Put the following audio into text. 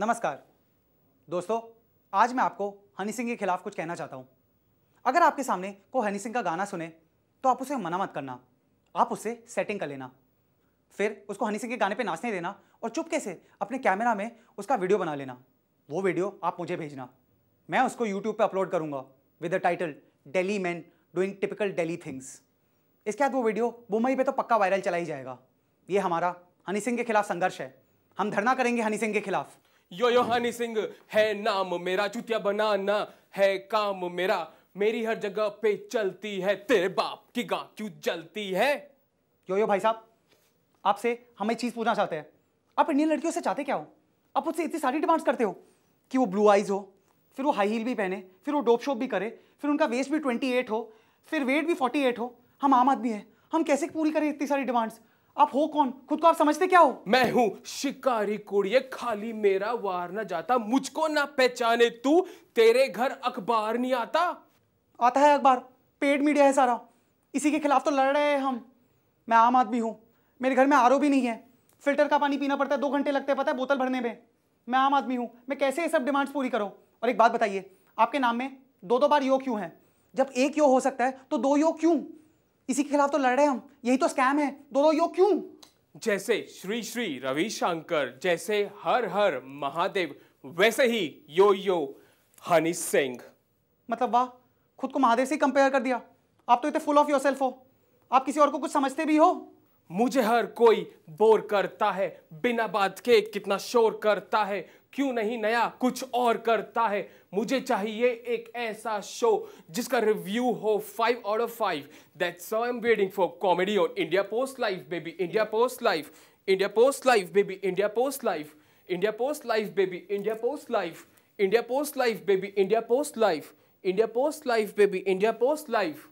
नमस्कार दोस्तों आज मैं आपको हनी सिंह के खिलाफ कुछ कहना चाहता हूँ अगर आपके सामने को हनी सिंह का गाना सुने तो आप उसे मना मत करना आप उससे सेटिंग कर लेना फिर उसको हनी सिंह के गाने पे नाचने देना और चुपके से अपने कैमरा में उसका वीडियो बना लेना वो वीडियो आप मुझे भेजना मैं उसको यूट्यूब पर अपलोड करूँगा with the title daily man doing typical daily things इसके बाद वो वीडियो मुंबई पर तो पक्का वायरल चला ही जाएगा ये हमारा हनी सिंह के खिलाफ संघर्ष है हम धरना करेंगे हनी सिंह के खिलाफ यो यो हनी सिंह है नाम मेरा चुतिया बनाना है काम मेरा मेरी हर जगह पे चलती है तेरे बाप की गां क्यों जलती है यो यो भाई साहब आपसे हम एक चीज़ पूछना चाहते हैं आप इंडियन लड़कियों से चाहते क्या हो आप उससे इतनी सारी डिमांड्स करते हो कि वो ब्लू आइज हो फिर वो हाई हील भी पहने फिर वो डोप शोप भी करे फिर उनका वेस्ट भी ट्वेंटी एट हो फिर वेट भी फोर्टी एट हो हम आम आदमी हैं हम कैसे पूरी करें इतनी सारी डिमांड्स आप हो कौन खुद को आप समझते क्या हो मैं हूँ शिकारी कुड़िए खाली मेरा वार ना जाता मुझको ना पहचाने तू तेरे घर अखबार नहीं आता आता है अखबार पेड मीडिया है सारा इसी के खिलाफ तो लड़ रहे हैं हम मैं आम आदमी हूँ मेरे घर में आर भी नहीं है फिल्टर का पानी पीना पड़ता है दो घंटे लगते हैं पता है बोतल भरने में मैं आम आदमी हूँ मैं कैसे ये सब डिमांड्स पूरी करूँ और एक बात बताइए आपके नाम में दो दो बार यो क्यों है जब एक यो हो सकता है तो दो यो क्यों इसी के खिलाफ तो लड़ रहे हैं हम यही तो स्कैम है दो दो योग क्यों जैसे श्री श्री रविशंकर जैसे हर हर महादेव वैसे ही यो यो हनी सिंह मतलब वाह खुद को महादेव से कंपेयर कर दिया आप तो इतने फुल ऑफ योर सेल्फ हो आप किसी और को कुछ समझते भी हो मुझे हर कोई बोर करता है बिना बात के कितना शोर करता है क्यों नहीं नया कुछ और करता है मुझे चाहिए एक ऐसा शो जिसका रिव्यू हो five out of five that's I am waiting for comedy on India post life baby India post life India post life baby India post life India post life baby India post life India post life baby India post life India post life baby India post life